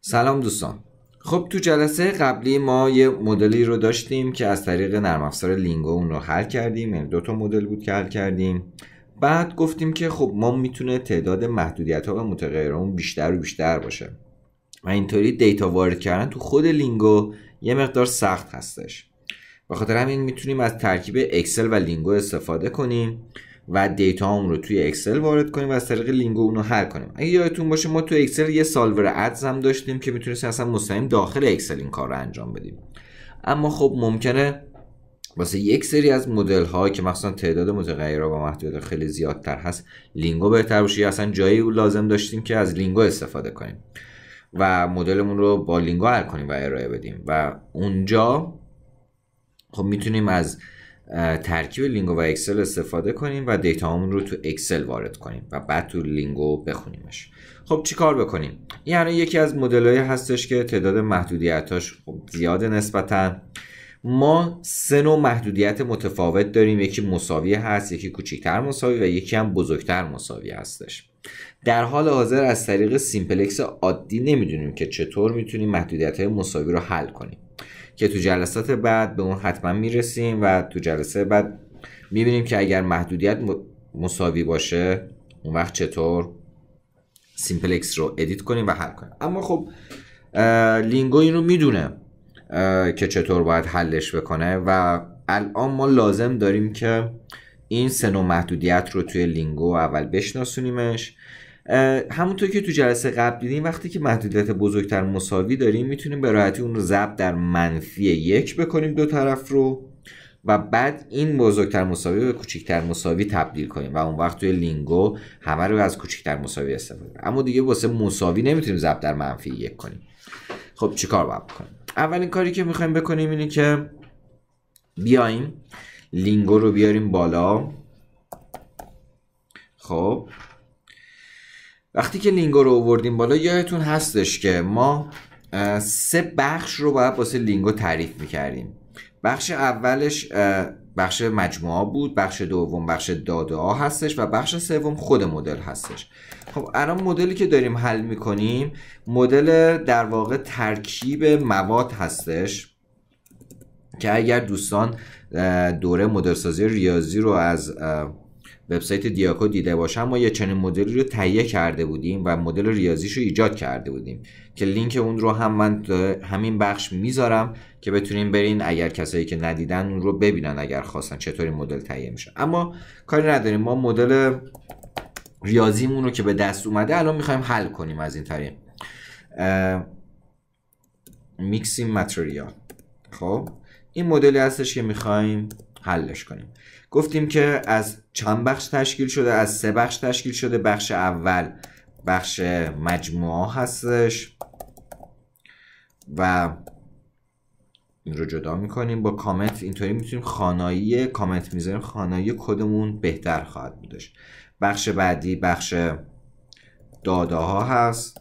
سلام دوستان خب تو جلسه قبلی ما یه مدلی رو داشتیم که از طریق نرم افزار لینگو اون رو حل کردیم یعنی دو تا مدل بود که حل کردیم بعد گفتیم که خب ما میتونه تعداد محدودیت ها و متغیرامون بیشتر و بیشتر باشه و اینطوری دیتا وارد کردن تو خود لینگو یه مقدار سخت هستش به خاطر همین میتونیم از ترکیب اکسل و لینگو استفاده کنیم و دیتا اون رو توی اکسل وارد کنیم و از طریق لینگو اون رو حل کنیم اگه یادتون باشه ما توی اکسل یه سالور ادز هم داشتیم که میتونستیم اصلا مستقیم داخل اکسل این کار رو انجام بدیم اما خب ممکنه واسه یک سری از مدل ها که مخصوصا تعداد متغیرها و محدودیت خیلی زیادتر هست لینگو بهتر باشه یا اصلا جایی لازم داشتیم که از لینگو استفاده کنیم و مدلمون رو با لینگو حل کنیم و ارائه بدیم و اونجا خب میتونیم از ترکیب لینگو و اکسل استفاده کنیم و دیتا همون رو تو اکسل وارد کنیم و بعد تو لینگو بخونیمش خب چیکار بکنیم این یعنی یکی از های هستش که تعداد محدودیتاش خب زیاد نسبتا ما سه نوع محدودیت متفاوت داریم یکی مساوی هست یکی کوچکتر مساوی و یکی هم بزرگتر مساوی هستش در حال حاضر از طریق سیمپلکس عادی نمیدونیم که چطور میتونیم محدودیت های مساوی رو حل کنیم که تو جلسات بعد به اون حتما میرسیم و تو جلسه بعد میبینیم که اگر محدودیت مساوی باشه اون وقت چطور سیمپلکس رو ادیت کنیم و حل کنیم اما خب لینگو این رو میدونه که چطور باید حلش بکنه و الان ما لازم داریم که این سنو محدودیت رو توی لینگو اول بشناسونیمش همونطور که تو جلسه قبل دیدیم وقتی که محدودیت بزرگتر مساوی داریم میتونیم به راحتی اون رو ضرب در منفی یک بکنیم دو طرف رو و بعد این بزرگتر مساوی به کوچکتر مساوی تبدیل کنیم و اون وقت توی لینگو همه رو از کوچکتر مساوی استفاده اما دیگه واسه مساوی نمیتونیم ضرب در منفی یک کنیم خب چیکار باید بکنیم اولین کاری که میخوایم بکنیم اینه که بیایم لینگو رو بیاریم بالا خب وقتی که لینگو رو آوردیم بالا یادتون هستش که ما سه بخش رو باید واسه لینگو تعریف میکردیم بخش اولش بخش مجموعه بود بخش دوم بخش داده ها هستش و بخش سوم خود مدل هستش خب الان مدلی که داریم حل میکنیم مدل در واقع ترکیب مواد هستش که اگر دوستان دوره سازی ریاضی رو از وبسایت دیاکو دیده باشم ما یه چنین مدلی رو تهیه کرده بودیم و مدل ریاضیش رو ایجاد کرده بودیم که لینک اون رو هم من همین بخش میذارم که بتونین برین اگر کسایی که ندیدن اون رو ببینن اگر خواستن چطوری مدل تهیه میشه اما کاری نداریم ما مدل ریاضیمون رو که به دست اومده الان میخوایم حل کنیم از این طریق میکسیم ماتریال خب این مدلی هستش که میخوایم حلش کنیم گفتیم که از چند بخش تشکیل شده از سه بخش تشکیل شده بخش اول بخش مجموعه هستش و این رو جدا میکنیم با کامنت اینطوری میتونیم خانایی کامنت میذاریم خانایی کدمون بهتر خواهد بودش بخش بعدی بخش داده ها هست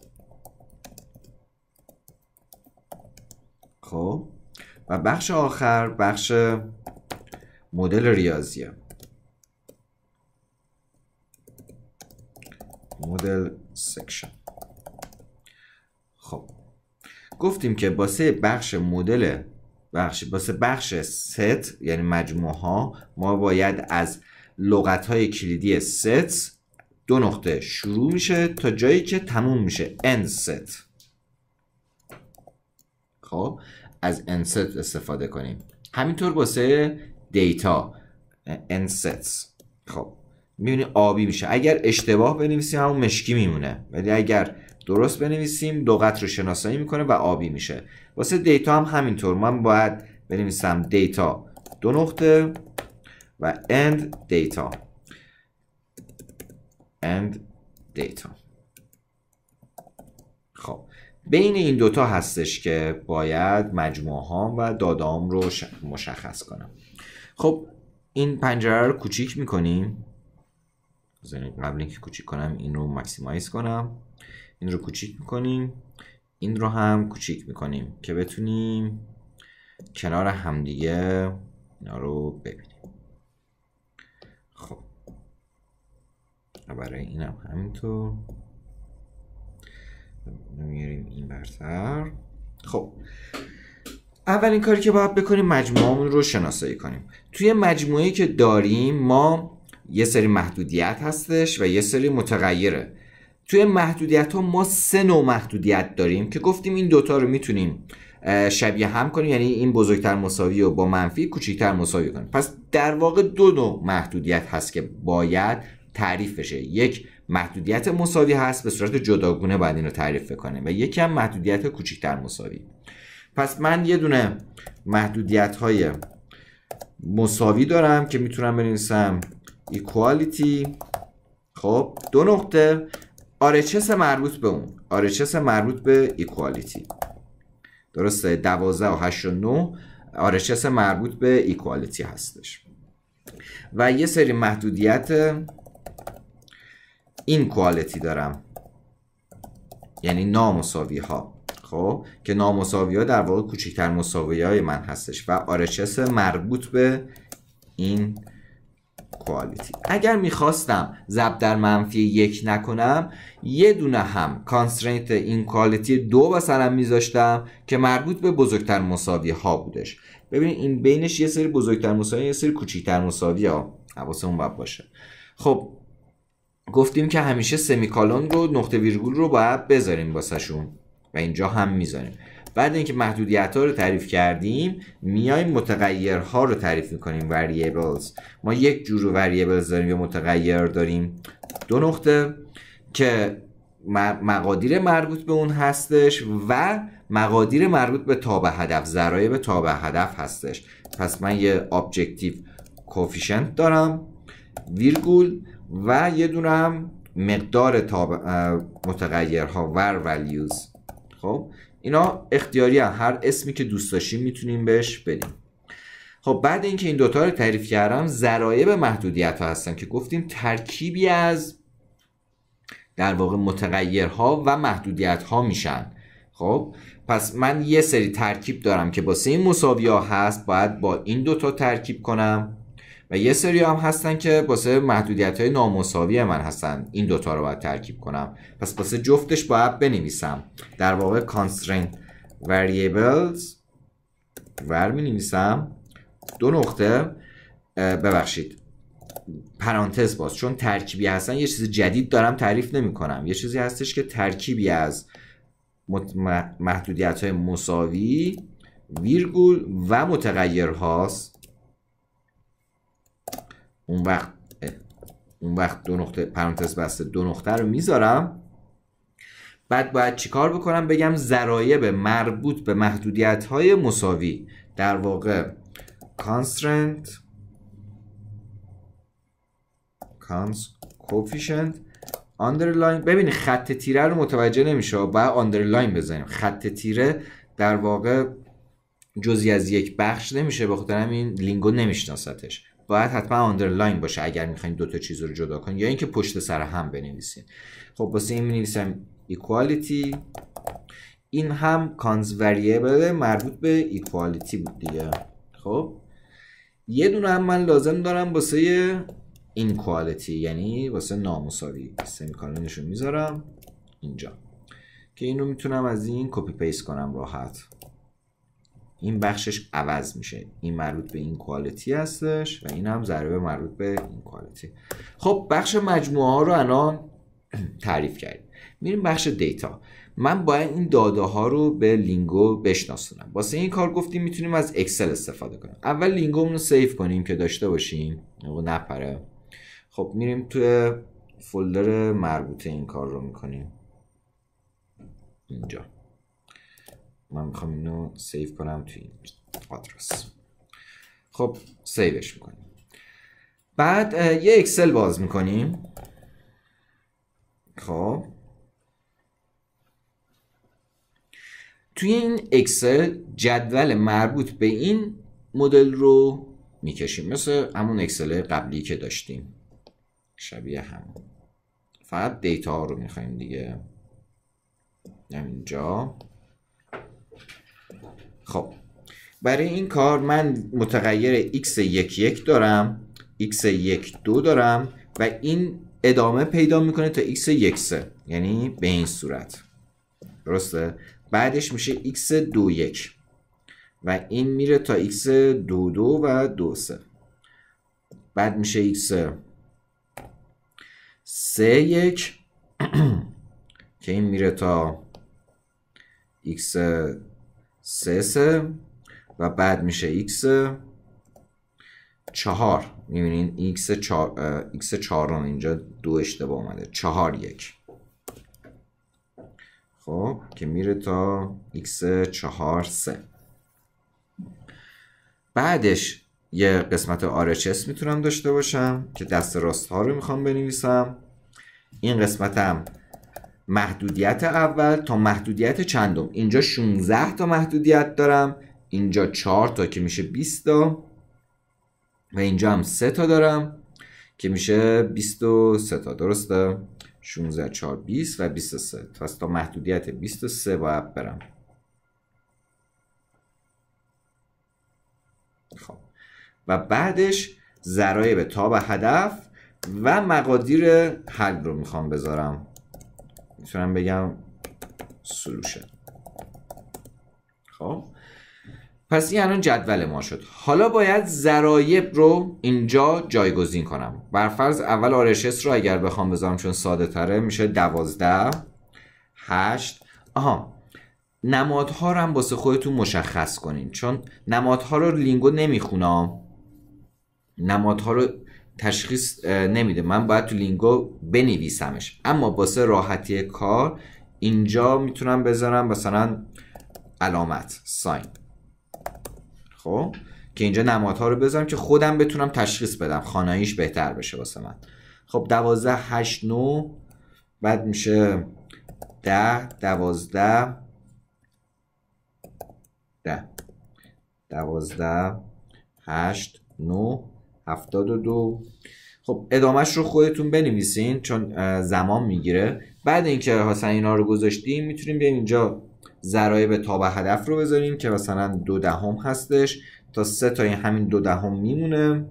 خب و بخش آخر بخش مدل ریاضیه مدل سکشن خب گفتیم که باسه بخش مدل بخش با بخش ست یعنی مجموعه ها ما باید از لغت های کلیدی ست دو نقطه شروع میشه تا جایی که تموم میشه ان ست خب از ان ست استفاده کنیم همینطور باسه دیتا انسیتس خب میبینی آبی میشه اگر اشتباه بنویسیم همون مشکی میمونه ولی اگر درست بنویسیم لغت رو شناسایی میکنه و آبی میشه واسه دیتا هم همینطور من باید بنویسم دیتا دو نقطه و end دیتا end data خب بین این دوتا هستش که باید مجموعه هام و دادام رو مشخص کنم خب این پنجره رو کوچیک میکنیم قبل اینکه کوچیک کنم این رو مکسیمایز کنم این رو کوچیک میکنیم این رو هم کوچیک میکنیم که بتونیم کنار همدیگه اینا رو ببینیم خب برای این هم همینطور میاریم این برتر خب اولین کاری که باید بکنیم مجموعهمون رو شناسایی کنیم توی مجموعه که داریم ما یه سری محدودیت هستش و یه سری متغیره توی محدودیت ها ما سه نوع محدودیت داریم که گفتیم این دوتا رو میتونیم شبیه هم کنیم یعنی این بزرگتر مساوی رو با منفی کوچکتر مساوی کنیم پس در واقع دو نوع محدودیت هست که باید تعریف بشه یک محدودیت مساوی هست به صورت جداگونه باید این رو تعریف کنیم و یکی محدودیت کوچکتر مساوی پس من یه دونه محدودیت های مساوی دارم که میتونم بنویسم ایکوالیتی خب دو نقطه آرچس مربوط به اون آرچس مربوط به ایکوالیتی درسته 12 و 8 و 9 آرچس مربوط به ایکوالیتی هستش و یه سری محدودیت این کوالیتی دارم یعنی نامساوی ها خب که نامساوی ها در واقع کوچکتر مساوی های من هستش و RHS مربوط به این کوالیتی اگر میخواستم زب در منفی یک نکنم یه دونه هم کانسترینت این کوالیتی دو سرم میذاشتم که مربوط به بزرگتر مساوی ها بودش ببینید این بینش یه سری بزرگتر مساوی یه سری کوچکتر مساوی ها اون باید باشه خب گفتیم که همیشه سمیکالون رو نقطه ویرگول رو باید بذاریم واسهشون و اینجا هم میذاریم بعد اینکه محدودیت ها رو تعریف کردیم میایم متغیرها رو تعریف میکنیم variables ما یک جور variables داریم یا متغیر داریم دو نقطه که مقادیر مربوط به اون هستش و مقادیر مربوط به تابع هدف ضرایب به تابع هدف هستش پس من یه objective coefficient دارم ویرگول و یه دونم مقدار تاب... متغیرها ور values خب اینا اختیاری هم. هر اسمی که دوست داشتیم میتونیم بهش بدیم خب بعد اینکه این دوتا رو تعریف کردم به محدودیت ها هستن که گفتیم ترکیبی از در واقع متغیرها و محدودیت ها میشن خب پس من یه سری ترکیب دارم که با این مساوی ها هست باید با این دوتا ترکیب کنم و یه سری هم هستن که واسه محدودیت های نامساوی من هستن این دوتا رو باید ترکیب کنم پس واسه جفتش باید بنویسم در واقع constraint variables ور می نویسم دو نقطه ببخشید پرانتز باز چون ترکیبی هستن یه چیز جدید دارم تعریف نمی کنم یه چیزی هستش که ترکیبی از محدودیت های مساوی ویرگول و متغیر هاست اون وقت اون وقت دو نقطه پرانتز بسته دو نقطه رو میذارم بعد باید چیکار بکنم بگم ضرایب مربوط به محدودیت های مساوی در واقع constraint coefficient underline ببینید خط تیره رو متوجه نمیشه باید underline بزنیم خط تیره در واقع جزی از یک بخش نمیشه به خاطر همین لینگو نمیشناستش باید حتما آندرلاین باشه اگر میخواین دو تا چیز رو جدا کنین یا اینکه پشت سر هم بنویسین خب واسه این مینویسم ایکوالیتی این هم کانز variable مربوط به ایکوالیتی بود دیگه خب یه دونه هم من لازم دارم واسه این یعنی واسه نامساوی سمیکالونشون میذارم اینجا که اینو میتونم از این کپی پیست کنم راحت این بخشش عوض میشه این مربوط به این کوالیتی هستش و این هم ضربه مربوط به این کوالیتی خب بخش مجموعه ها رو الان تعریف کردیم میریم بخش دیتا من باید این داده ها رو به لینگو بشناسونم واسه این کار گفتیم میتونیم از اکسل استفاده کنیم اول لینگو رو سیف کنیم که داشته باشیم و نپره خب میریم توی فولدر مربوطه این کار رو میکنیم اینجا من میخوام اینو سیو کنم توی این آدرس خب سیوش میکنیم بعد یه اکسل باز میکنیم خب توی این اکسل جدول مربوط به این مدل رو میکشیم مثل همون اکسل قبلی که داشتیم شبیه همون فقط دیتا رو میخوایم دیگه اینجا خب برای این کار من متغیر x11 دارم x12 دارم و این ادامه پیدا میکنه تا x13 یعنی به این صورت درسته بعدش میشه x21 و این میره تا x22 و 23 بعد میشه x 31 که این میره تا x 3 و بعد میشه x 4 میبینین x 4 x 4 اینجا دو اشتباه اومده 4 1 خب که میره تا x 4 3 بعدش یه قسمت RHS میتونم داشته باشم که دست راست ها رو میخوام بنویسم این قسمتم هم محدودیت اول تا محدودیت چندم اینجا 16 تا محدودیت دارم اینجا 4 تا که میشه 20 تا و اینجا هم 3 تا دارم که میشه 23 تا درسته 16 4 20 و 23 پس تا محدودیت 23 باید برم خب و بعدش ضرایب به هدف و مقادیر حل رو میخوام بذارم میتونم بگم سلوشن خب پس این الان جدول ما شد حالا باید ذرایب رو اینجا جایگزین کنم بر فرض اول آرشس رو اگر بخوام بذارم چون ساده تره میشه دوازده هشت آها نمادها رو هم باسه خودتون مشخص کنین چون نمادها رو لینگو نمیخونم نمادها رو تشخیص نمیده من باید تو لینگو بنویسمش اما باسه راحتی کار اینجا میتونم بذارم مثلا علامت ساین خب که اینجا نمادها رو بذارم که خودم بتونم تشخیص بدم خانایش بهتر بشه باسه من خب دوازده هشت نو بعد میشه ده دوازده ده دوازده هشت نو 72 خب ادامهش رو خودتون بنویسین چون زمان میگیره بعد اینکه حسن اینا رو گذاشتیم میتونیم بیایم اینجا ضرایب تا به هدف رو بذاریم که مثلا دو دهم هستش تا سه تا این همین دو دهم میمونه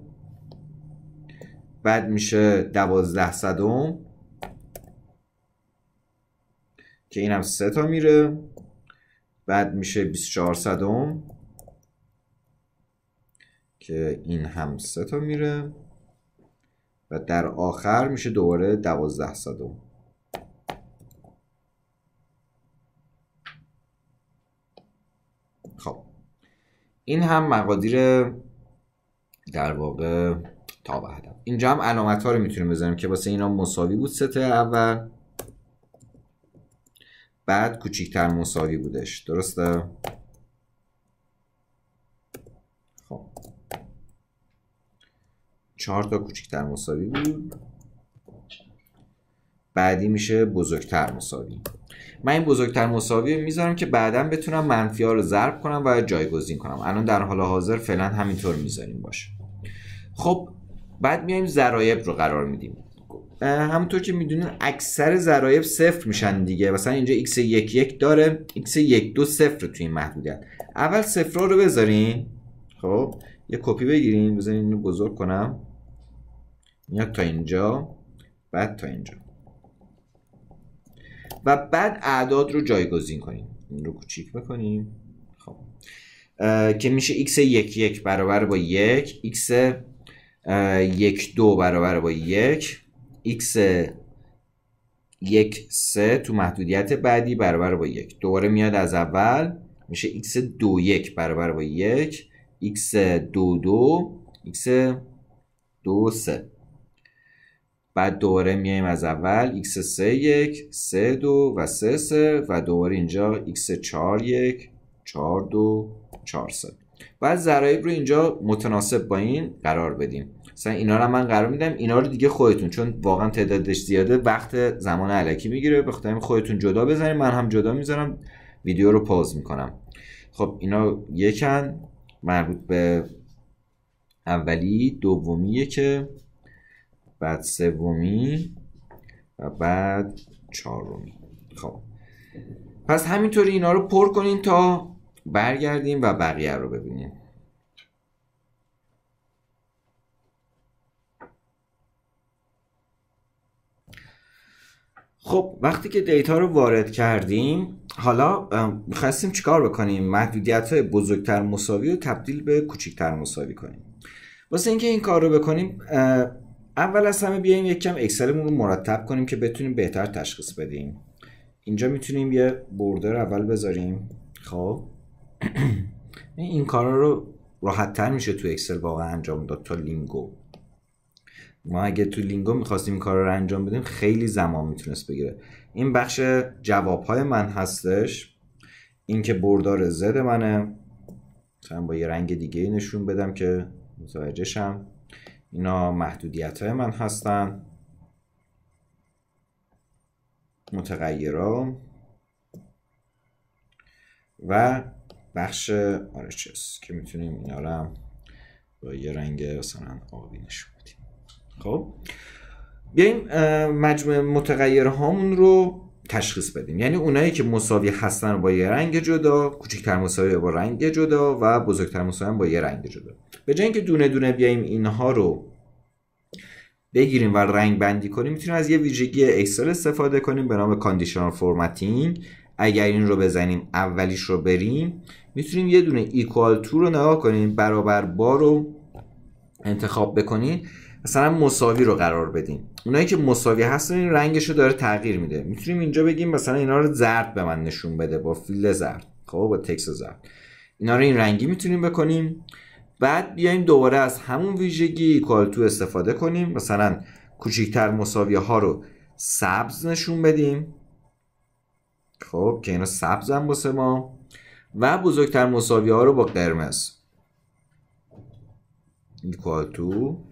بعد میشه دوازده صدم که اینم سه تا میره بعد میشه 24 صدم که این هم سه تا میره و در آخر میشه دوباره دوازده صدم خب این هم مقادیر در واقع تا بعدم اینجا هم علامت ها رو میتونیم بزنیم که واسه اینا مساوی بود تا اول بعد کوچیکتر مساوی بودش درسته چهار تا کوچکتر مساوی بود بعدی میشه بزرگتر مساوی من این بزرگتر مساوی میذارم که بعدا بتونم منفی ها رو ضرب کنم و جایگزین کنم الان در حال حاضر فعلا همینطور میذاریم باشه خب بعد میایم ضرایب رو قرار میدیم همونطور که میدونین اکثر ذرایب صفر میشن دیگه مثلا اینجا x یک یک داره x یک دو صفر توی این محدودیت اول صفر رو بذارین خب یه کپی بگیریم بزنین رو بزرگ کنم میاد تا اینجا بعد تا اینجا و بعد اعداد رو جایگزین کنیم این رو کوچیک بکنیم خب که میشه x یک یک برابر با یک x یک دو برابر با یک x یک سه تو محدودیت بعدی برابر با یک دوباره میاد از اول میشه x دو یک برابر با یک x دو دو x دو سه بعد دوباره میایم از اول x 3 1 3 2 و 3 3 و دوباره اینجا x 4 1 4 2 4 3 بعد ضرایب رو اینجا متناسب با این قرار بدیم مثلا اینا رو من قرار میدم اینا رو دیگه خودتون چون واقعا تعدادش زیاده وقت زمان علکی میگیره بخاطر خودتون جدا بزنید من هم جدا میذارم ویدیو رو پاز میکنم خب اینا یکن مربوط به اولی دومیه که بعد سومی و بعد چهارمی خب پس همینطوری اینا رو پر کنین تا برگردیم و بقیه رو ببینیم خب وقتی که دیتا رو وارد کردیم حالا میخواستیم چیکار بکنیم محدودیت های بزرگتر مساوی رو تبدیل به کوچکتر مساوی کنیم واسه اینکه این کار رو بکنیم اول از همه بیایم یک کم اکسلمون رو مرتب کنیم که بتونیم بهتر تشخیص بدیم اینجا میتونیم یه بردر اول بذاریم خب این کارا رو تر میشه تو اکسل واقعا انجام داد تا لینگو ما اگه تو لینگو میخواستیم این کار رو انجام بدیم خیلی زمان میتونست بگیره این بخش جوابهای من هستش این که بردار زد منه مثلا با یه رنگ دیگه نشون بدم که متوجه شم اینا محدودیت های من هستن ها و بخش آرچس که میتونیم اینا رو با یه رنگ مثلا آبی نشون بدیم خب بیایم مجموع متغیرهامون هامون رو تشخیص بدیم یعنی اونایی که مساوی هستن با یه رنگ جدا کوچکتر مساوی با رنگ جدا و بزرگتر مساوی با یه رنگ جدا به جای اینکه دونه دونه بیایم اینها رو بگیریم و رنگ بندی کنیم میتونیم از یه ویژگی اکسل استفاده کنیم به نام کاندیشنال فرمتینگ اگر این رو بزنیم اولیش رو بریم میتونیم یه دونه ایکوال تو رو نگاه کنیم برابر با رو انتخاب بکنیم مثلا مساوی رو قرار بدیم اونایی که مساوی هستن این رنگش رو داره تغییر میده میتونیم اینجا بگیم مثلا اینا رو زرد به من نشون بده با فیل زرد خب با تکس زرد اینا رو این رنگی میتونیم بکنیم بعد بیایم دوباره از همون ویژگی ایکوال تو استفاده کنیم مثلا کوچیکتر مساوی ها رو سبز نشون بدیم خب که اینا سبز هم باسه ما و بزرگتر مساوی ها رو با قرمز تو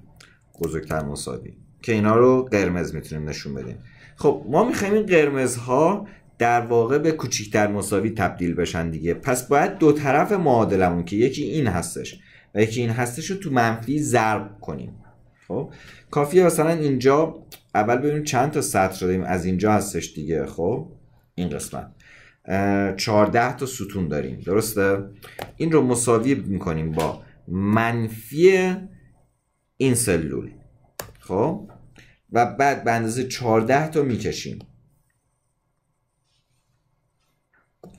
بزرگتر مساوی که اینا رو قرمز میتونیم نشون بدیم خب ما میخوایم این قرمزها در واقع به کوچیکتر مساوی تبدیل بشن دیگه پس باید دو طرف معادلمون که یکی این هستش و یکی این هستش رو تو منفی ضرب کنیم خب کافیه مثلا اینجا اول ببینیم چند تا سطر داریم از اینجا هستش دیگه خب این قسمت 14 تا ستون داریم درسته این رو مساوی میکنیم با منفی این سلول خب و بعد به اندازه 14 تا میکشیم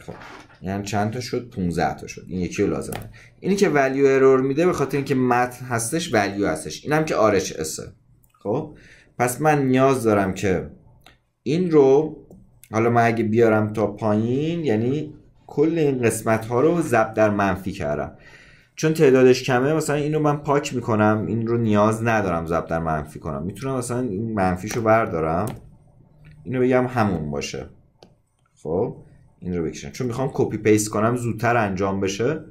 خب یعنی چند تا شد 15 تا شد این یکی رو لازمه اینی که ولیو ارور میده به خاطر اینکه متن هستش ولیو هستش اینم که آرش اسه خب پس من نیاز دارم که این رو حالا من اگه بیارم تا پایین یعنی کل این قسمت ها رو ضبط در منفی کردم چون تعدادش کمه مثلا اینو من پاک میکنم این رو نیاز ندارم ضبط در منفی کنم میتونم مثلا این منفیشو بردارم اینو بگم همون باشه خب این رو بکشم چون میخوام کپی پیست کنم زودتر انجام بشه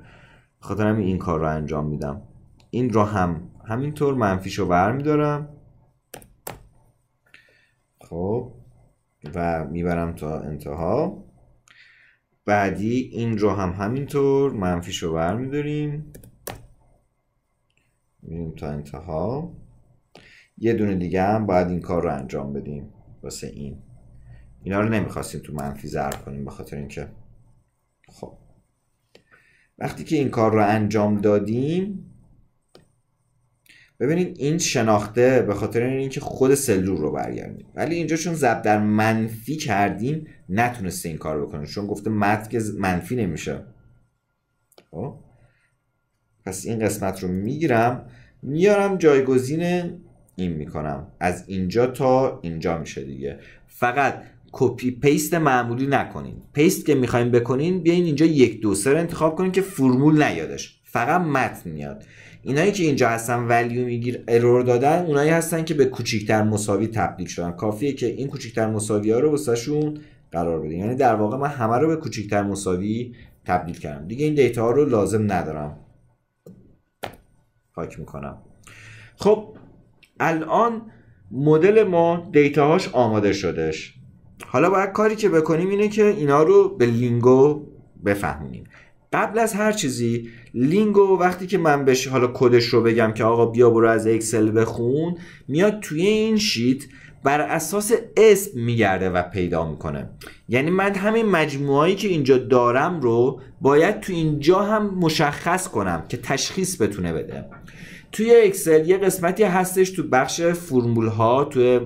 بخاطر همین این کار رو انجام میدم این رو هم همینطور منفیشو برمیدارم خب و میبرم تا انتها بعدی این رو هم همینطور منفیش رو برمیداریم میریم تا انتها یه دونه دیگه هم باید این کار رو انجام بدیم واسه این اینا رو نمیخواستیم تو منفی ضرب کنیم به خاطر اینکه خب وقتی که این کار رو انجام دادیم ببینید این شناخته به خاطر اینکه خود سلول رو برگردیم ولی اینجا چون ضرب در منفی کردیم نتونسته این کار بکنه چون گفته مد که منفی نمیشه خب؟ پس این قسمت رو میگیرم میارم جایگزین این میکنم از اینجا تا اینجا میشه دیگه فقط کپی پیست معمولی نکنین پیست که میخوایم بکنین بیاین اینجا یک دو سر انتخاب کنین که فرمول نیادش فقط متن میاد اینایی که اینجا هستن ولیو میگیر ارور دادن اونایی هستن که به کوچیکتر مساوی تبدیل شدن کافیه که این کوچیکتر مساوی ها رو بسشون قرار بدیم یعنی در واقع من همه رو به کوچیکتر مساوی تبدیل کردم دیگه این دیتا ها رو لازم ندارم پاک میکنم خب الان مدل ما هاش آماده شدش حالا باید کاری که بکنیم اینه که اینا رو به لینگو بفهمونیم قبل از هر چیزی لینگو وقتی که من بهش حالا کدش رو بگم که آقا بیا برو از اکسل بخون میاد توی این شیت بر اساس اسم میگرده و پیدا میکنه یعنی من همین مجموعایی که اینجا دارم رو باید تو اینجا هم مشخص کنم که تشخیص بتونه بده توی اکسل یه قسمتی هستش تو بخش فرمول ها توی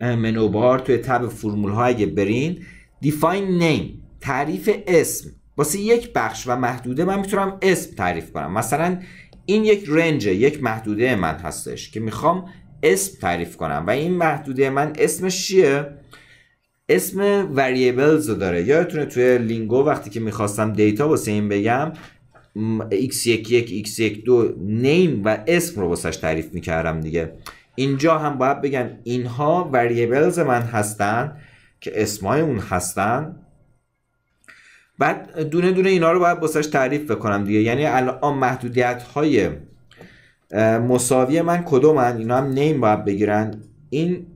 منوبار توی تب فرمول ها اگه برین define name تعریف اسم واسه یک بخش و محدوده من میتونم اسم تعریف کنم مثلا این یک رنج یک محدوده من هستش که میخوام اسم تعریف کنم و این محدوده من اسمش چیه اسم وریبلز رو داره یادتونه توی لینگو وقتی که میخواستم دیتا واسه این بگم x11 x12 نیم و اسم رو واسش تعریف میکردم دیگه اینجا هم باید بگم اینها وریبلز من هستن که اسمای اون هستن بعد دونه دونه اینا رو باید بساش تعریف بکنم دیگه یعنی الان محدودیت های مساوی من کدومن اینا هم نیم باید بگیرن این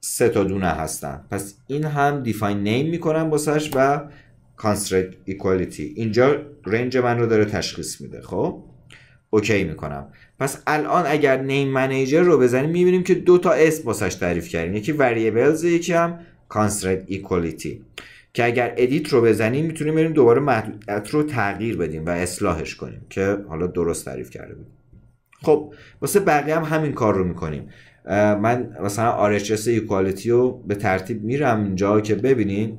سه تا دونه هستن پس این هم دیفاین نیم میکنم بسش و کانسترکت ایکوالیتی اینجا رنج من رو داره تشخیص میده خب اوکی میکنم پس الان اگر نیم منیجر رو بزنیم میبینیم که دو تا اسم باسش تعریف کردیم یکی وریبلز یکی هم constraint equality که اگر ادیت رو بزنیم میتونیم بریم دوباره محدودیت رو تغییر بدیم و اصلاحش کنیم که حالا درست تعریف کرده بود خب واسه بقیه هم همین کار رو میکنیم من مثلا RHS ایکوالیتی رو به ترتیب میرم اینجا که ببینین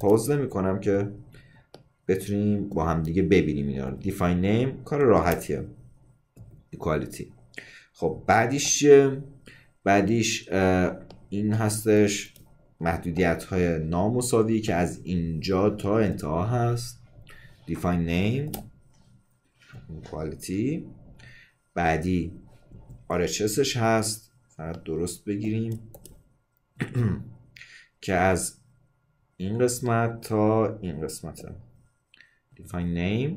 پوز کنم که بتونیم با هم دیگه ببینیم اینا رو define name کار راحتیه equality خب بعدیش بعدیش این هستش محدودیت های نامساوی که از اینجا تا انتها هست define name quality بعدی RHSش هست فقط درست بگیریم که از این قسمت تا این قسمت define name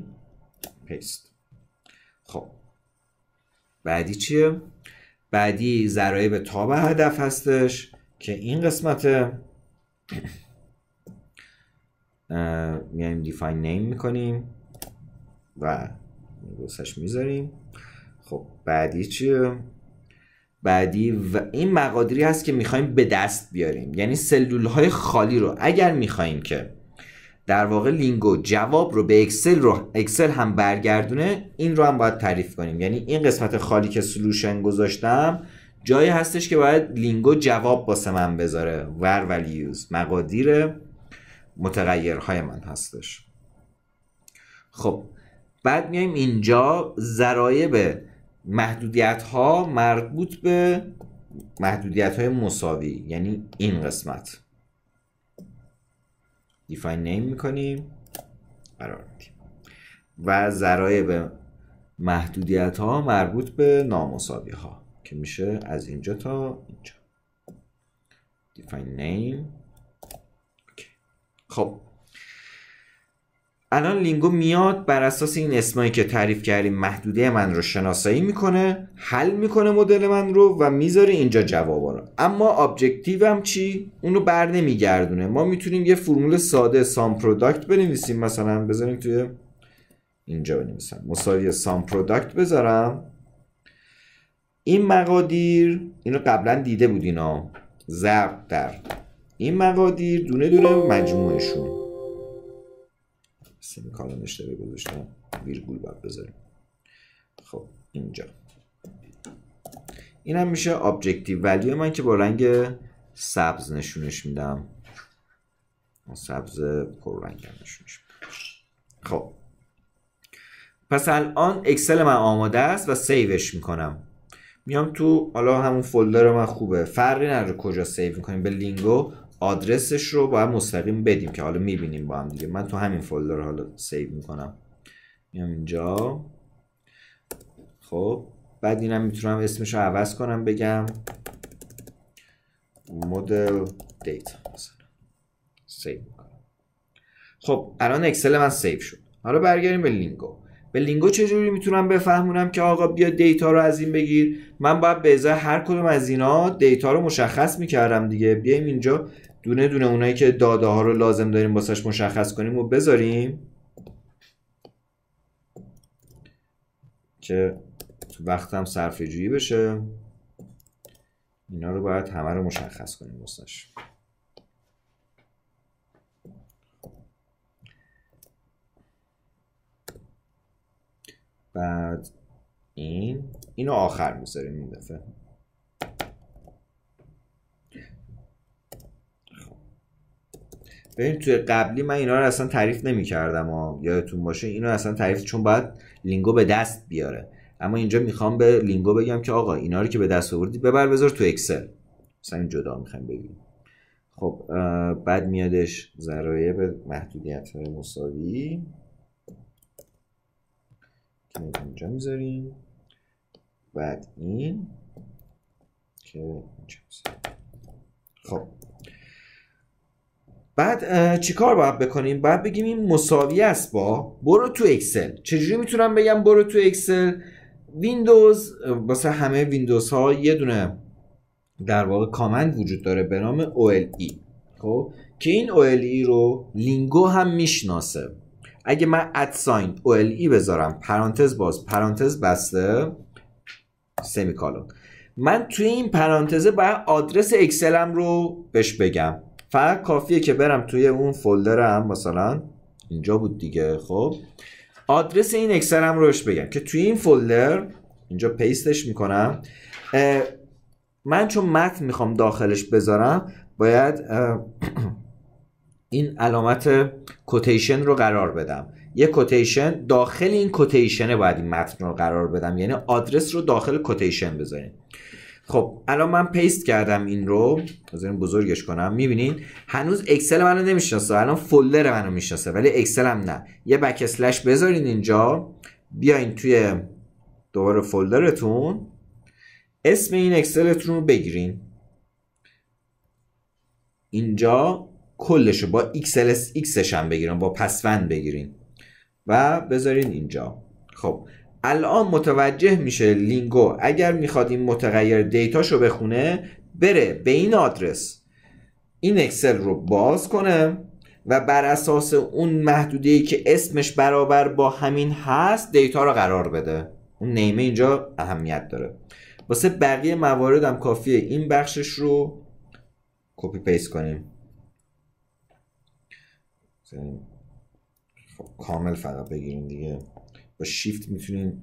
paste خب بعدی چیه؟ بعدی ضرایب تا به هدف هستش که این قسمت میایم دیفاین نیم میکنیم و گوسش میذاریم خب بعدی چیه بعدی و این مقادری هست که میخوایم به دست بیاریم یعنی سلول های خالی رو اگر میخوایم که در واقع لینگو جواب رو به اکسل رو اکسل هم برگردونه این رو هم باید تعریف کنیم یعنی این قسمت خالی که سلوشن گذاشتم جایی هستش که باید لینگو جواب با من بذاره ور ولیوز مقادیر متغیرهای من هستش خب بعد میایم اینجا ذرایب محدودیت ها مربوط به محدودیت های مساوی یعنی این قسمت دیفاین نیم میکنیم قرار و ذرایب محدودیت ها مربوط به نامساوی ها میشه از اینجا تا اینجا define name خب الان لینگو میاد بر اساس این اسمایی که تعریف کردیم محدوده من رو شناسایی میکنه حل میکنه مدل من رو و میذاره اینجا جوابا رو اما ابجکتیو هم چی اونو بر نمیگردونه ما میتونیم یه فرمول ساده سام پروداکت بنویسیم مثلا بذاریم توی اینجا بنویسم مساوی سام پروداکت بذارم این مقادیر اینو قبلا دیده بودین اینا ضرب در این مقادیر دونه دونه مجموعشون کالون اشتباه گذاشتم ویرگول باید بذاریم خب اینجا این هم میشه ابجکتیو ولیو من که با رنگ سبز نشونش میدم سبز پررنگ هم نشونش میدم خب پس الان اکسل من آماده است و سیوش میکنم میام تو حالا همون فولدر من خوبه فرقی نداره کجا سیو میکنیم به لینگو آدرسش رو باید مستقیم بدیم که حالا میبینیم با هم دیگه من تو همین فولدر حالا سیو میکنم میام اینجا خب بعد اینم میتونم اسمش رو عوض کنم بگم مدل دیتا مثلا سیو خب الان اکسل من سیو شد حالا برگردیم به لینگو به لینگو چجوری میتونم بفهمونم که آقا بیا دیتا رو از این بگیر من باید به ازای هر کدوم از اینا دیتا رو مشخص میکردم دیگه بیایم اینجا دونه دونه اونایی که داده ها رو لازم داریم باسش مشخص کنیم و بذاریم که تو وقتم صرفه بشه اینا رو باید همه رو مشخص کنیم باسش بعد این اینو آخر میذاریم این دفعه ببین توی قبلی من اینا رو اصلا تعریف نمی کردم ها. یادتون باشه اینو اصلا تعریف چون باید لینگو به دست بیاره اما اینجا میخوام به لینگو بگم که آقا اینا رو که به دست آوردی ببر بذار تو اکسل مثلا این جدا میخوایم بگیم خب بعد میادش ذرایه به محدودیت مساوی اینجا میذاریم بعد این که خب بعد چیکار باید بکنیم باید بگیم این مساوی است با برو تو اکسل چجوری میتونم بگم برو تو اکسل ویندوز واسه همه ویندوز ها یه دونه در واقع کامند وجود داره به نام OLE خب که این OLE رو لینگو هم میشناسه اگه من ادساین OLE بذارم پرانتز باز پرانتز بسته سمیکالون من توی این پرانتزه باید آدرس اکسلم رو بهش بگم فقط کافیه که برم توی اون فولدرم مثلا اینجا بود دیگه خب آدرس این اکسلم رو بهش بگم که توی این فولدر اینجا پیستش میکنم من چون متن میخوام داخلش بذارم باید این علامت کوتیشن رو قرار بدم یه کوتیشن داخل این کوتیشنه باید این متن رو قرار بدم یعنی آدرس رو داخل کوتیشن بذاریم خب الان من پیست کردم این رو بذاریم بزرگش کنم میبینین هنوز اکسل منو نمیشناسه الان فولدر منو میشناسه ولی اکسل هم نه یه بک اسلش بذارین اینجا بیاین توی دوباره فولدرتون اسم این اکسلتون رو بگیرین اینجا کلش رو با XLSX هم بگیرم با پسوند بگیرین و بذارین اینجا خب الان متوجه میشه لینگو اگر میخواد این متغیر دیتاشو بخونه بره به این آدرس این اکسل رو باز کنه و بر اساس اون محدودی که اسمش برابر با همین هست دیتا رو قرار بده اون نیمه اینجا اهمیت داره واسه بقیه موارد هم کافیه این بخشش رو کپی پیست کنیم کامل فقط بگیرین دیگه با شیفت میتونین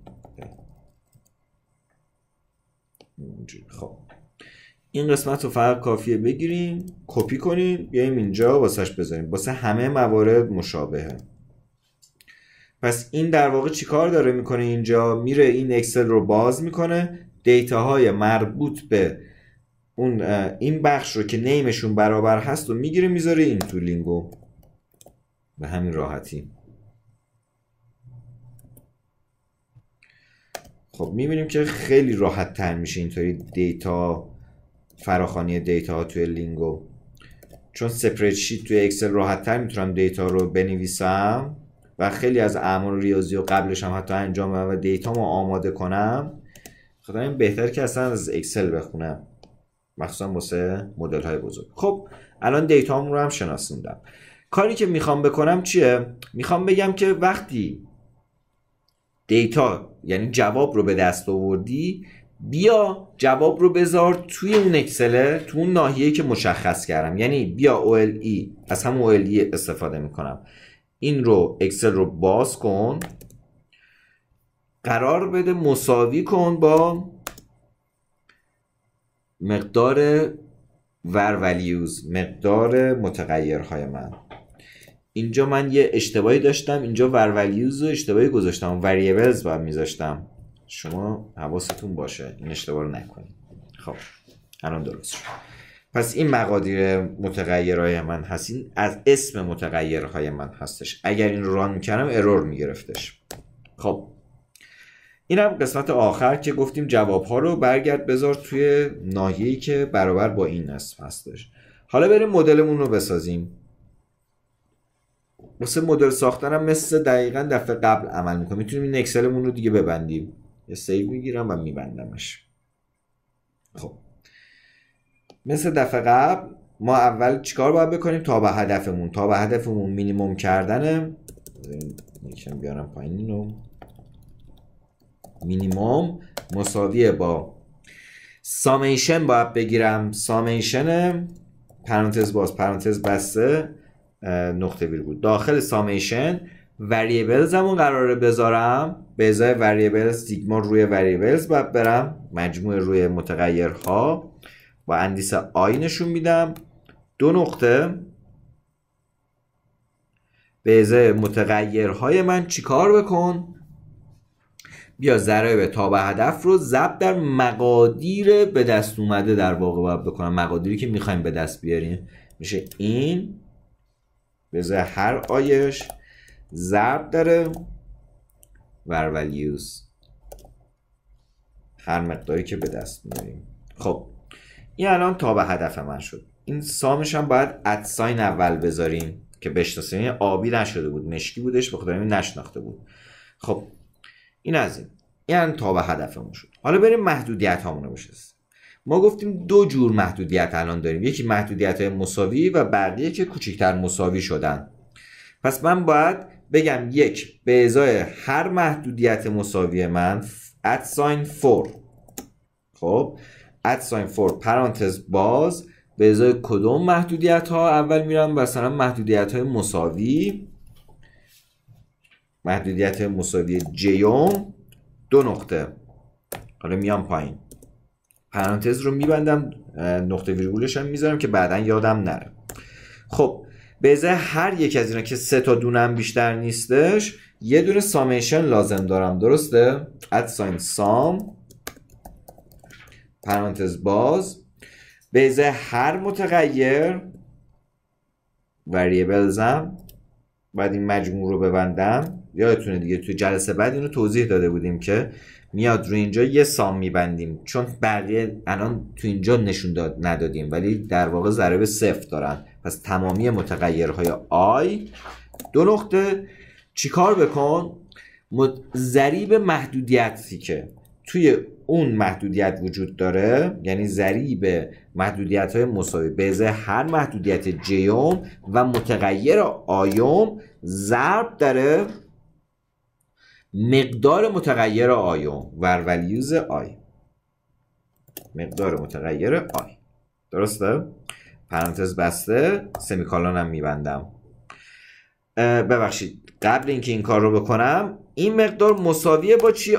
خب این قسمت رو فقط کافیه بگیریم کپی کنیم بیایم اینجا واسهش بذاریم واسه همه موارد مشابهه پس این در واقع چیکار داره میکنه اینجا میره این اکسل رو باز میکنه دیتا های مربوط به اون این بخش رو که نیمشون برابر هست و میگیره میذاره این تو لینگو به همین راحتی خب میبینیم که خیلی راحت تر میشه اینطوری دیتا فراخانی دیتا ها توی لینگو چون سپریدشیت توی اکسل راحت تر میتونم دیتا رو بنویسم و خیلی از اعمال ریاضی و قبلش هم حتی انجام بدم و دیتا ما آماده کنم خدا این بهتر که اصلا از اکسل بخونم مخصوصا واسه مدل های بزرگ خب الان دیتا رو هم شناسوندم کاری که میخوام بکنم چیه میخوام بگم که وقتی دیتا یعنی جواب رو به دست آوردی بیا جواب رو بذار توی اون اکسله تو اون ناحیه که مشخص کردم یعنی بیا OLE از هم OLE استفاده میکنم این رو اکسل رو باز کن قرار بده مساوی کن با مقدار ور مقدار متغیرهای من اینجا من یه اشتباهی داشتم اینجا ورولیوز رو اشتباهی گذاشتم وریبلز باید میذاشتم شما حواستون باشه این اشتباه رو نکنید خب الان درست شد پس این مقادیر متغیرهای من هست این از اسم متغیرهای من هستش اگر این رو ران میکردم ارور میگرفتش خب این هم قسمت آخر که گفتیم جوابها رو برگرد بذار توی ناحیه‌ای که برابر با این اسم هستش حالا بریم مدلمون رو بسازیم واسه مدل ساختنم مثل دقیقا دفعه قبل عمل میکنیم میتونیم این اکسلمون رو دیگه ببندیم یه سیو میگیرم و میبندمش خب مثل دفعه قبل ما اول چیکار باید بکنیم تا به هدفمون تا به هدفمون مینیموم کردنه یکم بیارم پایین اینو مینیموم مساویه با سامیشن باید بگیرم سامیشن پرانتز باز پرانتز بسته نقطه ویرگول داخل سامیشن وریبلز همون قراره بذارم به ازای وریبلز سیگما روی وریبلز باید برم مجموع روی متغیرها با اندیس آی نشون میدم دو نقطه به ازای متغیرهای من چیکار بکن بیا ضرب تا به هدف رو ضبط در مقادیر به دست اومده در واقع باید بکنم مقادیری که میخوایم به دست بیاریم میشه این بذار هر آیش ضرب داره ور ولیوز هر مقداری که به دست میاریم خب این الان تا به هدف من شد این سامش هم باید ادساین اول بذاریم که بشناسیم این یعنی آبی نشده بود مشکی بودش به خدا نشناخته بود خب این از این این تا به هدفمون شد حالا بریم محدودیت هامون رو بشناسیم ما گفتیم دو جور محدودیت الان داریم یکی محدودیت های مساوی و بقیه که کوچکتر مساوی شدن پس من باید بگم یک به ازای هر محدودیت مساوی من sign فور خب sign فور پرانتز باز به ازای کدوم محدودیت ها اول میرم مثلا محدودیت های مساوی محدودیت مساوی جیوم دو نقطه حالا میام پایین پرانتز رو میبندم نقطه ویرگولش هم میذارم که بعدا یادم نره خب به هر یک از اینا که سه تا دونم بیشتر نیستش یه دونه سامیشن لازم دارم درسته ساین سام پرانتز باز به هر متغیر وریبلزم بعد این مجموع رو ببندم یادتونه دیگه توی جلسه بعد اینو توضیح داده بودیم که میاد رو اینجا یه سام میبندیم چون بقیه الان تو اینجا نشون داد ندادیم ولی در واقع ضرب صفر دارن پس تمامی متغیرهای آی دو نقطه چیکار بکن ضریب محدودیتی که توی اون محدودیت وجود داره یعنی ضریب محدودیت های مساوی به هر محدودیت جیوم و متغیر آیوم ضرب داره مقدار متغیر آیون ور ولیوز آی مقدار متغیر آی درسته؟ پرانتز بسته سمیکالون هم میبندم ببخشید قبل اینکه این کار رو بکنم این مقدار مساویه با چی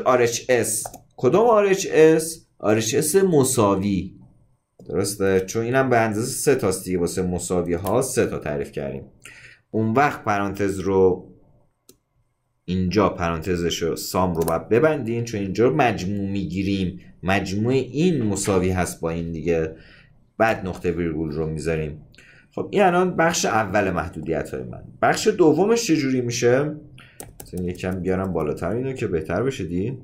اس کدوم RHS اس مساوی درسته چون اینم به اندازه سه تاستیه دیگه واسه مساوی ها سه تا تعریف کردیم اون وقت پرانتز رو اینجا پرانتزش رو سام رو باید ببندین چون اینجا رو مجموع میگیریم مجموع این مساوی هست با این دیگه بعد نقطه ویرگول رو میذاریم خب این الان بخش اول محدودیت های من بخش دومش چجوری میشه مثلا یکم بیارم بالاتر اینو که بهتر بشه دید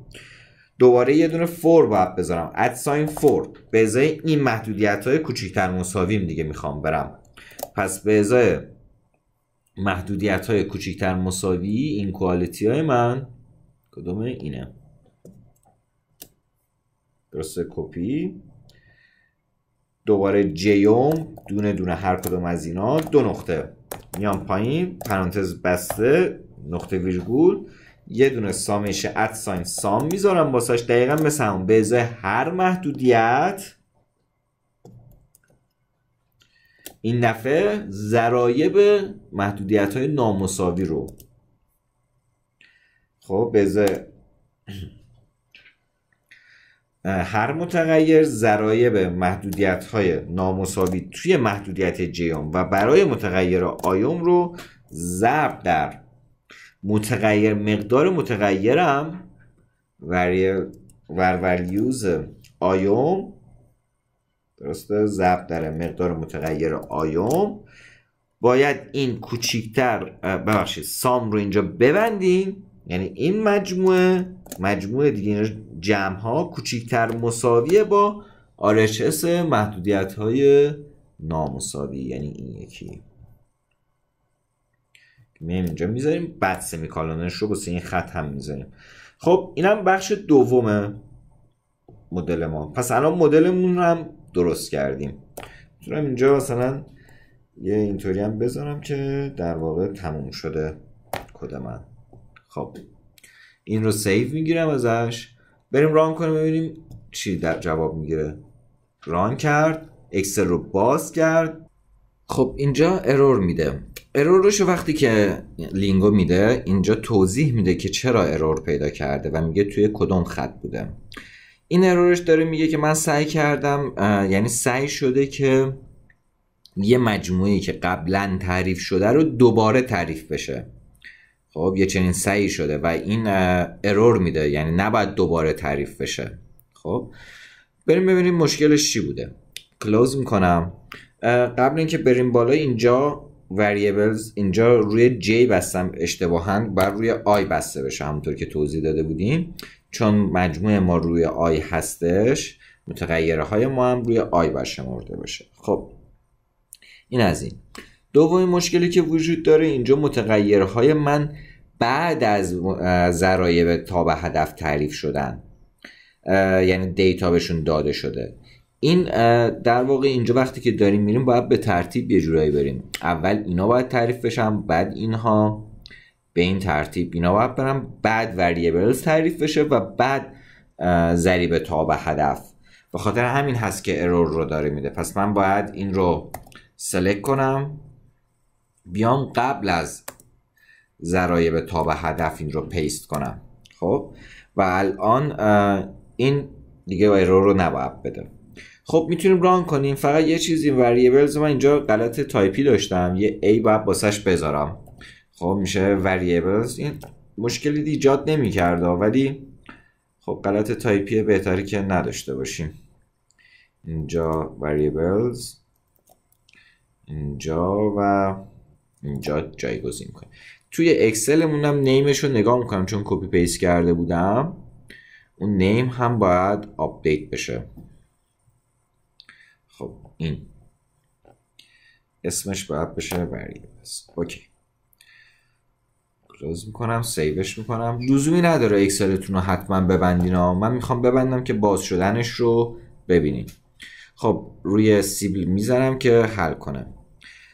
دوباره یه دونه فور باید بذارم ساین فور به ازای این محدودیت های کوچیکتر مساویم دیگه میخوام برم پس به ازای محدودیت های کوچکتر مساوی این کوالیتی های من کدوم اینه درسته کپی دوباره جیوم دونه دونه هر کدوم از اینا دو نقطه میام پایین پرانتز بسته نقطه ویرگول یه دونه سامش ات ساین سام میذارم باساش دقیقا مثل به ازای هر محدودیت این دفعه ضرایب محدودیت های نامساوی رو خب بذار هر متغیر ذرایب محدودیت های نامساوی توی محدودیت جیوم و برای متغیر آیوم رو ضرب در متغیر مقدار متغیرم وری ور آیوم درسته ضرب در مقدار متغیر آیوم باید این کوچیکتر ببخشید سام رو اینجا ببندیم یعنی این مجموعه مجموعه دیگه یعنی جمع ها کوچیکتر مساویه با RHS محدودیت های نامساوی یعنی این یکی میایم اینجا میذاریم بعد سمیکالانش رو بس این خط هم میذاریم خب اینم بخش دومه مدل ما پس الان مدلمون هم درست کردیم میتونم اینجا مثلا یه اینطوری هم بذارم که در واقع تموم شده کد من خب این رو سیو میگیرم ازش بریم ران کنیم ببینیم چی در جواب میگیره ران کرد اکسل رو باز کرد خب اینجا ارور میده رو وقتی که لینگو میده اینجا توضیح میده که چرا ارور پیدا کرده و میگه توی کدوم خط بوده این ارورش داره میگه که من سعی کردم یعنی سعی شده که یه مجموعی که قبلا تعریف شده رو دوباره تعریف بشه خب یه چنین سعی شده و این ارور میده یعنی نباید دوباره تعریف بشه خب بریم ببینیم مشکلش چی بوده کلوز میکنم قبل اینکه بریم بالا اینجا variables اینجا روی j بستم اشتباهند بر روی i بسته بشه همونطور که توضیح داده بودیم چون مجموع ما روی آی هستش متغیره های ما هم روی آی برشمرده بشه خب این از این دومین مشکلی که وجود داره اینجا متغیره های من بعد از ذرایب تا به هدف تعریف شدن یعنی دیتا بهشون داده شده این در واقع اینجا وقتی که داریم میریم باید به ترتیب یه جورایی بریم اول اینا باید تعریف بشن بعد اینها به این ترتیب اینا باید برم بعد وریبلز تعریف بشه و بعد ضریب تا به هدف به خاطر همین هست که ارور رو داره میده پس من باید این رو سلک کنم بیام قبل از ضرایب تا به هدف این رو پیست کنم خب و الان این دیگه ارور رو نباید بده خب میتونیم ران کنیم فقط یه چیزی وریبلز من اینجا غلط تایپی داشتم یه ای باید باسش بذارم خب میشه وریبلز این مشکلی ایجاد نمیکرد ولی خب غلط تایپی بهتری که نداشته باشیم اینجا variables اینجا و اینجا جایگزین کنیم توی اکسلمون هم نیمش رو نگاه میکنم چون کپی پیس کرده بودم اون نیم هم باید آپدیت بشه خب این اسمش باید بشه variables اوکی کلوز میکنم سیوش میکنم لزومی نداره اکسلتون رو حتما ببندین ها من میخوام ببندم که باز شدنش رو ببینیم خب روی سیبل میزنم که حل کنم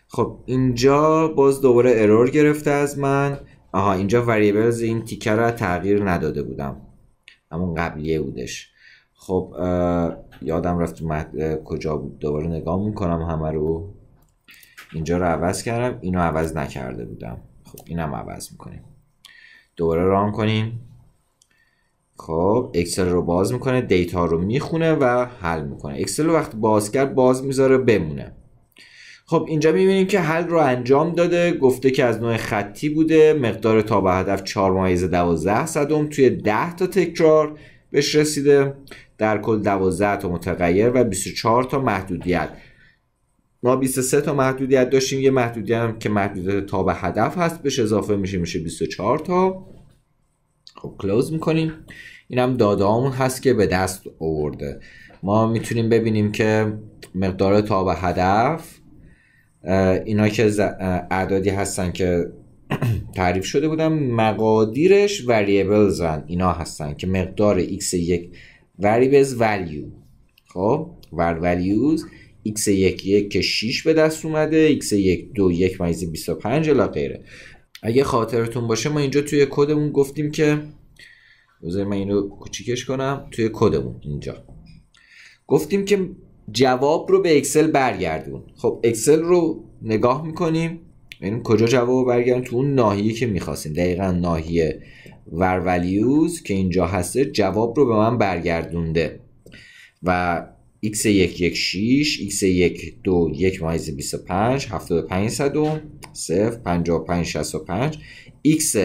خب اینجا باز دوباره ارور گرفته از من آها اینجا وریبلز این تیکر رو تغییر نداده بودم همون قبلیه بودش خب یادم رفت کجا بود دوباره نگاه میکنم همه رو اینجا رو عوض کردم اینو عوض نکرده بودم خب هم عوض میکنیم دوباره ران کنیم خب اکسل رو باز میکنه دیتا رو میخونه و حل میکنه اکسل رو وقتی باز کرد باز میذاره بمونه خب اینجا میبینیم که حل رو انجام داده گفته که از نوع خطی بوده مقدار تا به هدف 4 مایز 12 صدم توی 10 تا تکرار بهش رسیده در کل 12 تا متغیر و 24 تا محدودیت ما 23 تا محدودیت داشتیم یه محدودیت هم که محدودیت تا به هدف هست بهش اضافه میشه میشه 24 تا خب کلوز میکنیم این هم داده همون هست که به دست آورده ما میتونیم ببینیم که مقدار تا به هدف اینا که اعدادی هستن که تعریف شده بودن مقادیرش زن اینا هستن که مقدار x یک variables value خب values x یک یک که 6 به دست اومده x یک دو یک مایز 25 الا غیره اگه خاطرتون باشه ما اینجا توی کدمون گفتیم که بذار من اینو کوچیکش کنم توی کدمون اینجا گفتیم که جواب رو به اکسل برگردون خب اکسل رو نگاه میکنیم این کجا جواب برگردون تو اون ناحیه که میخواستیم دقیقا ناحیه ور که اینجا هسته جواب رو به من برگردونده و x 1 1 6 x 1 2 1 مایز 25 75 صدم 0 55 65 x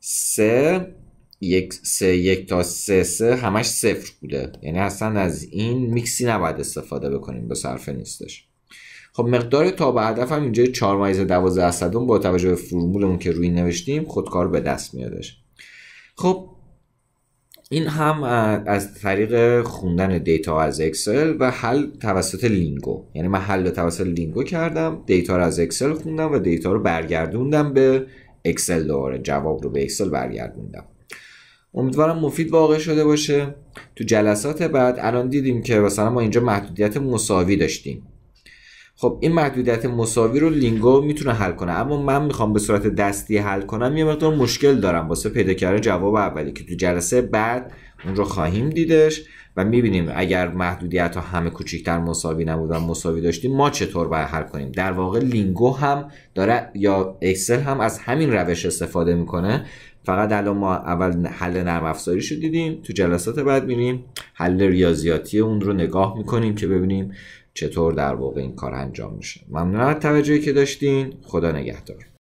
3 x 1 تا 3 3 همش صفر بوده یعنی اصلا از این میکسی نباید استفاده بکنیم به صرفه نیستش خب مقدار تا به هدف هم اینجا 4 مایز 12 صدم با توجه به فرمولمون که روی نوشتیم خودکار به دست میادش خب این هم از طریق خوندن دیتا از اکسل و حل توسط لینگو یعنی من حل توسط لینگو کردم دیتا رو از اکسل خوندم و دیتا رو برگردوندم به اکسل داره جواب رو به اکسل برگردوندم امیدوارم مفید واقع شده باشه تو جلسات بعد الان دیدیم که مثلا ما اینجا محدودیت مساوی داشتیم خب این محدودیت مساوی رو لینگو میتونه حل کنه اما من میخوام به صورت دستی حل کنم یه مقدار مشکل دارم واسه پیدا کردن جواب اولی که تو جلسه بعد اون رو خواهیم دیدش و میبینیم اگر محدودیت ها همه کوچکتر مساوی نبود و مساوی داشتیم ما چطور باید حل کنیم در واقع لینگو هم داره یا اکسل هم از همین روش استفاده میکنه فقط الان ما اول حل نرم افزاری رو دیدیم تو جلسات بعد میریم حل ریاضیاتی اون رو نگاه میکنیم که ببینیم چطور در واقع این کار انجام میشه ممنون از توجهی که داشتین خدا نگهدار